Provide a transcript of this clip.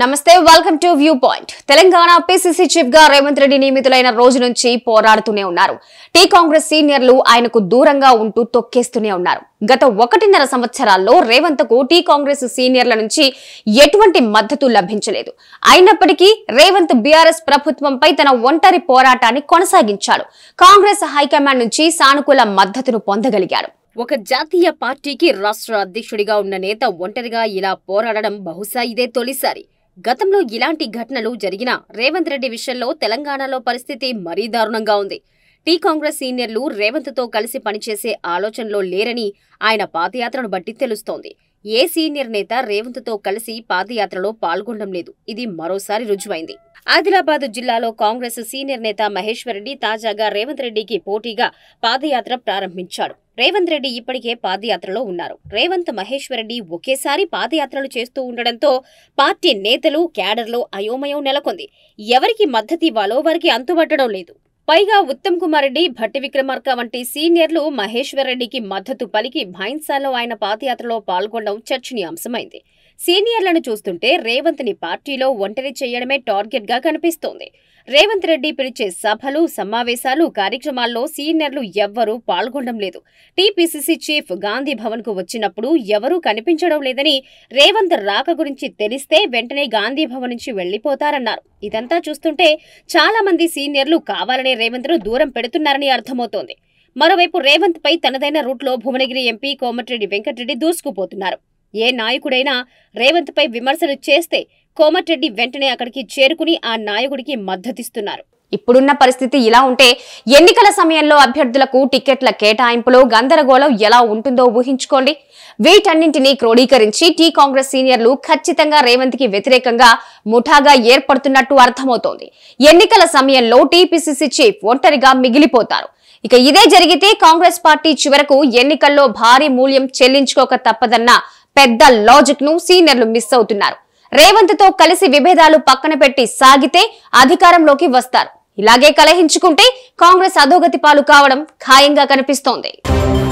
నమస్తే welcome to view point Telangana PCC chief గా రేవంత్ రెడ్డి నియమితులైన రోజు నుంచి పోరాడుతూనే ఉన్నారు టీ కాంగ్రెస్ సీనియర్లు ఆయనకు దూరంగా ఉంటూ తొక్కేస్తూనే ఉన్నారు గత ఒకటిన్నర సంవత్సరాల్లో రేవంత్ కు టీ కాంగ్రెస్ సీనియర్ల నుంచి ఎటువంటి మద్దతు లభించలేదు అయినప్పటికీ రేవంత్ బీఆర్ఎస్ ప్రభుత్వంపై తన ఒంటరి పోరాటాన్ని కొనసాగించాడు కాంగ్రెస్ హైకమాండ్ నుంచి సానుకూల మద్దతును పొందగలిగాడు ఒక జాతీయ పార్టీకి రాష్ట్ర అధ్యక్షుడిగా ఉన్న నేత ఒంటరిగా ఇలా పోరాడడం బహుశా ఇదే తొలిసారి గతంలో ఇలాంటి ఘటనలు జరిగిన రేవంత్ రెడ్డి విషయంలో తెలంగాణలో పరిస్థితి మరీ దారుణంగా ఉంది టీ కాంగ్రెస్ సీనియర్లు రేవంత్తో కలిసి పనిచేసే ఆలోచనలో లేరని ఆయన పాదయాత్రను బట్టి తెలుస్తోంది ఏ సీనియర్ నేత రేవంత్తో కలిసి పాదయాత్రలో పాల్గొనడం లేదు ఇది మరోసారి రుజువైంది ఆదిలాబాద్ జిల్లాలో కాంగ్రెస్ సీనియర్ నేత మహేశ్వర్ రెడ్డి తాజాగా రేవంత్ రెడ్డికి పోటీగా పాదయాత్ర ప్రారంభించాడు రేవంత్ రెడ్డి ఇప్పటికే పాదయాత్రలో ఉన్నారు రేవంత్ మహేశ్వర్ రెడ్డి ఒకేసారి పాదయాత్రలు చేస్తూ ఉండడంతో పార్టీ నేతలు క్యాడర్లో అయోమయం నెలకొంది ఎవరికి ఇవ్వాలో వారికి అంతుబట్టడం లేదు పైగా ఉత్తమ్ కుమార్ రెడ్డి భట్టి విక్రమార్క వంటి సీనియర్లు మహేశ్వర్ రెడ్డికి మద్దతు పలికి భైన్సాలో ఆయన పాదయాత్రలో పాల్గొనడం చర్చనీయాంశమైంది సీనియర్లను చూస్తుంటే రేవంత్ ని పార్టీలో ఒంటరి చేయడమే టార్గెట్ గా కనిపిస్తోంది రేవంత్ రెడ్డి పిలిచే సభలు సమావేశాలు కార్యక్రమాల్లో సీనియర్లు ఎవ్వరూ పాల్గొనడం లేదు టీపీసీసీ చీఫ్ గాంధీ భవన్ కు వచ్చినప్పుడు ఎవరూ కనిపించడం లేదని రేవంత్ రాక గురించి తెలిస్తే వెంటనే గాంధీ భవన్ నుంచి వెళ్లిపోతారన్నారు ఇదంతా చూస్తుంటే చాలా మంది సీనియర్లు కావాలనే రేవంత్ ను దూరం పెడుతున్నారని అర్థమవుతోంది మరోవైపు రేవంత్ పై తనదైన రూట్లో భువనగిరి ఎంపీ కోమటిరెడ్డి వెంకటరెడ్డి దూసుకుపోతున్నారు ఏ నాయకుడైనా రేవంత్పై విమర్శలు చేస్తే కోమటిరెడ్డి వెంటనే అక్కడికి చేరుకుని ఆ నాయకుడికి మద్దతిస్తున్నారు ఇప్పుడున్న పరిస్థితి ఇలా ఉంటే ఎన్నికల సమయంలో అభ్యర్థులకు టికెట్ల కేటాయింపులో గందరగోళం ఎలా ఉంటుందో ఊహించుకోండి వీటన్నింటినీ క్రోడీకరించి టీ కాంగ్రెస్ సీనియర్లు ఖచ్చితంగా రేవంత్ కి వ్యతిరేకంగా ముఠాగా ఏర్పడుతున్నట్టు అర్థమవుతోంది ఎన్నికల సమయంలో టీపీసీసీ చీఫ్ ఒంటరిగా మిగిలిపోతారు ఇక ఇదే జరిగితే కాంగ్రెస్ పార్టీ చివరకు ఎన్నికల్లో భారీ మూల్యం చెల్లించుకోక తప్పదన్న పెద్ద లాజిక్ ను సీనియర్లు మిస్ అవుతున్నారు రేవంత్ తో కలిసి విభేదాలు పక్కన పెట్టి సాగితే అధికారంలోకి వస్తారు ఇలాగే కలహించుకుంటే కాంగ్రెస్ అధోగతి పాలు కావడం ఖాయంగా కనిపిస్తోంది